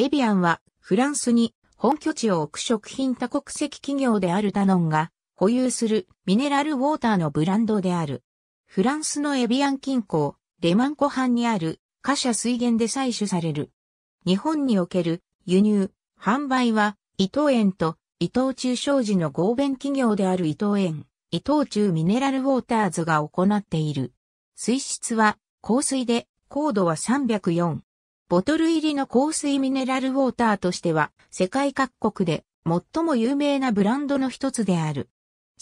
エビアンはフランスに本拠地を置く食品多国籍企業であるダノンが保有するミネラルウォーターのブランドである。フランスのエビアン近郊、レマン湖畔にある貨車水源で採取される。日本における輸入、販売は伊藤園と伊藤忠商事の合弁企業である伊藤園、伊藤忠ミネラルウォーターズが行っている。水質は硬水で高度は304、ボトル入りの香水ミネラルウォーターとしては、世界各国で最も有名なブランドの一つである。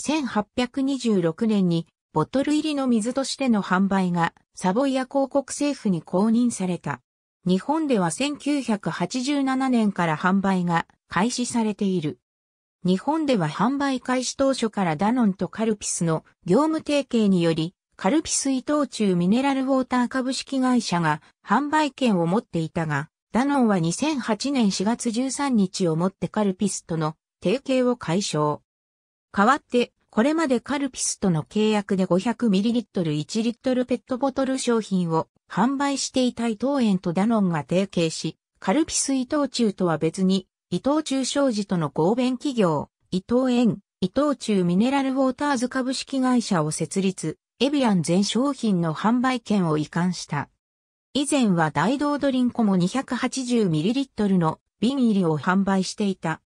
1826年にボトル入りの水としての販売がサボイア広告政府に公認された。日本では1987年から販売が開始されている。日本では販売開始当初からダノンとカルピスの業務提携によりカルピス伊藤忠ミネラルウォーター株式会社が販売権を持っていたが、ダノンは2008年4月13日をもってカルピスとの提携を解消。代わって、これまでカルピスとの契約で 500ml、1リットルペットボトル商品を販売していた伊藤園とダノンが提携し、カルピス伊藤忠とは別に、伊藤忠商事との合弁企業、伊藤園、伊藤忠ミネラルウォーターズ株式会社を設立、エビアン全商品の販売権を移管した。以前は大道ドリンコも 280ml の瓶入りを販売していた。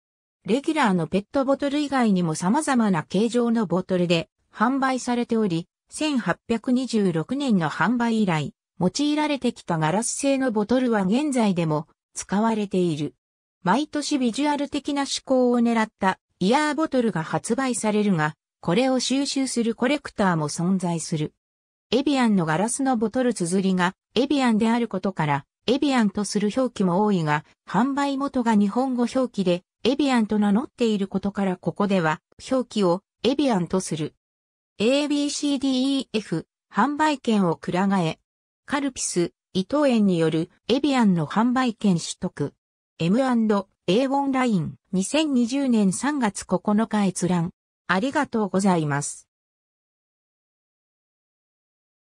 レギュラーのペットボトル以外にも様々な形状のボトルで販売されており、1826年の販売以来、用いられてきたガラス製のボトルは現在でも使われている。毎年ビジュアル的な思考を狙ったイヤーボトルが発売されるが、これを収集するコレクターも存在する。エビアンのガラスのボトル綴りがエビアンであることから、エビアンとする表記も多いが、販売元が日本語表記で、エビアンと名乗っていることからここでは、表記をエビアンとする。ABCDEF、販売権をくら替え。カルピス、伊藤園によるエビアンの販売権取得。M&A オンライン2020年3月9日閲覧。ありがとうございます。